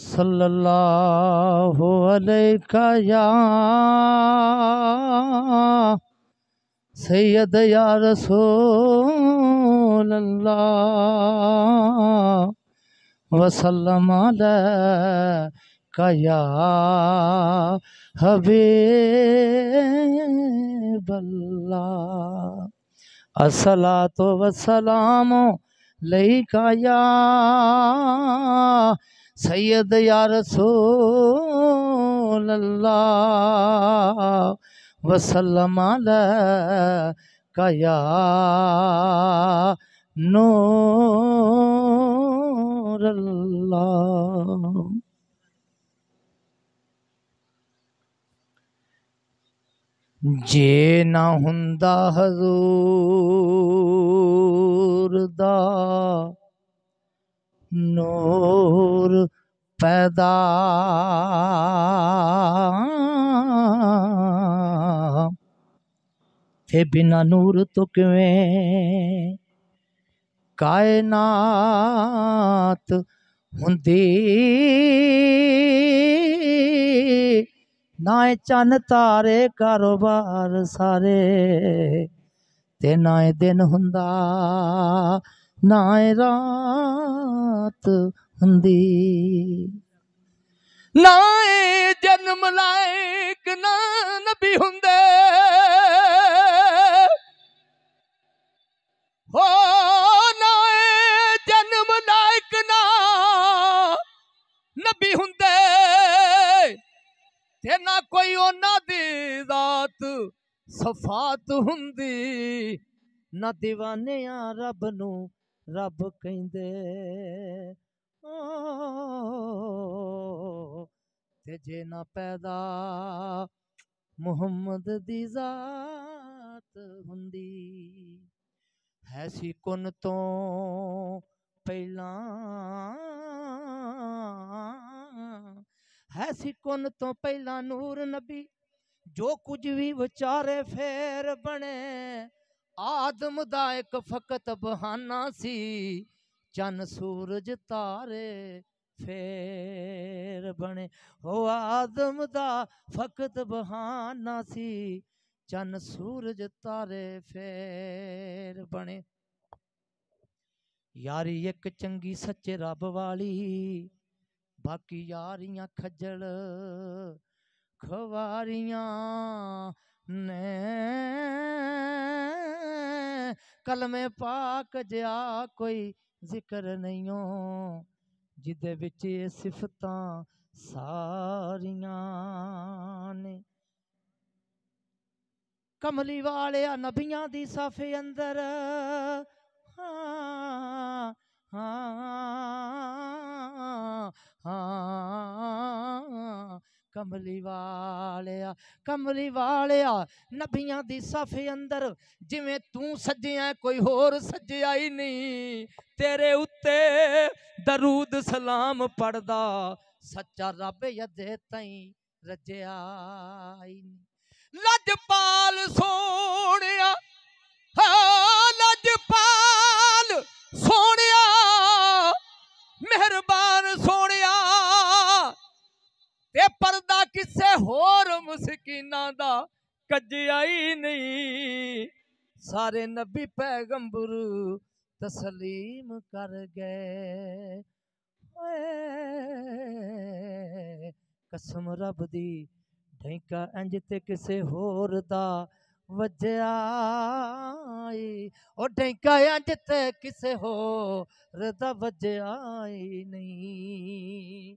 सल्लल्लाहु अलैका या सैयद या रसूल अल्लाह वसल्लम अलैका या हबीब अल्लाह असला तो वसलाम लई या सैयद या रसूल अल्लाह वसल्लम कया नूर जे ना हुंदा हजूर दा ਨੂਰ ਪੈਦਾ ਤੇ ਬਿਨਾ ਨੂਰ ਤੋਂ ਕਿਵੇਂ ਕਾਇਨਾਤ ਹੁੰਦੀ ਨਾ ਚੰਨ ਤਾਰੇ ਕਾਰੋਬਾਰ ਸਾਰੇ ਤੇ ਨਾ ਦਿਨ ਹੁੰਦਾ ਨਾ ਰਾਤ ਨਿਤ ਹੁੰਦੀ ਨਾ ਏ ਜਨਮ ਲਾਇਕ ਨਾ ਨਬੀ ਹੁੰਦੇ ਹੋ ਨਾ ਏ ਜਨਮ ਲਾਇਕ ਨਾ ਨਬੀ ਹੁੰਦੇ ਤੇ ਨਾ ਕੋਈ ਉਹਨਾਂ ਦੀ ਜ਼ਾਤ ਸਫਾਤ ਹੁੰਦੀ ਨਾ دیਵਾਨਿਆਂ ਰੱਬ ਨੂੰ ਰੱਬ ਕਹਿੰਦੇ ਓ ਤੇ ਜੇ ਨਾ ਪੈਦਾ ਮੁਹੰਮਦ ਦੀ ਜ਼ਾਤ ਹੁੰਦੀ ਹੈ ਸੀ ਕੁਨ ਤੋਂ ਪਹਿਲਾਂ ਹੈ ਸੀ ਕੁਨ ਤੋਂ ਪਹਿਲਾਂ ਨੂਰ ਨਬੀ ਜੋ ਕੁਝ ਵੀ ਵਿਚਾਰੇ ਫੇਰ ਬਣੇ ਆਦਮ ਦਾ ਇੱਕ ਫਕਤ ਬਹਾਨਾ ਸੀ ਚੰਨ ਸੂਰਜ ਤਾਰੇ ਫੇਰ ਬਣੇ ਹੋ ਆਦਮ ਦਾ ਫਕਤ ਬਹਾਨਾ ਸੀ ਚੰਨ ਸੂਰਜ ਤਾਰੇ ਫੇਰ ਬਣੇ ਯਾਰੀ ਇੱਕ ਚੰਗੀ ਸੱਚੇ ਰੱਬ ਵਾਲੀ ਬਾਕੀ ਯਾਰੀਆਂ ਖੱਜਲ ਖਵਾਰੀਆਂ ਨੇ ਕਲਮੇ ਪਾਕ ਜਿਆ ਕੋਈ ਜ਼ਿਕਰ ਨਹੀਂਓ ਜਿਹਦੇ ਵਿੱਚ ਇਹ ਸਿਫਤਾਂ ਸਾਰੀਆਂ ਨੇ ਕਮਲੀ ਵਾਲਿਆ ਨਬੀਆਂ ਦੀ ਸਾਫੇ ਅੰਦਰ ਹਾਂ ਹਾਂ कमली वालिया कमली वालिया नबियां दी सफ अंदर जिवें तू सजया कोई होर सजया ही नहीं तेरे उत्ते दरूद सलाम पढ़दा सच्चा रब अजे तई रजया लजपाल सो ਕਿਸੇ ਹੋਰ ਮਸਕੀਨਾਂ ਦਾ ਕੱਜਿਆ ਹੀ ਨਹੀਂ ਸਾਰੇ ਨਬੀ ਪੈਗੰਬਰ ਤਸਲੀਮ ਕਰ ਗਏ ਓਏ ਕਸਮ ਰੱਬ ਦੀ ਢੈਂਕਾ ਇੰਜ ਤੇ ਕਿਸੇ ਹੋਰ ਦਾ ਵਜਿਆਈ ਉਹ ਢੈਂਕਾ ਇੰਜ ਤੇ ਕਿਸੇ ਹੋਰ ਦਾ ਵਜਿਆਈ ਨਹੀਂ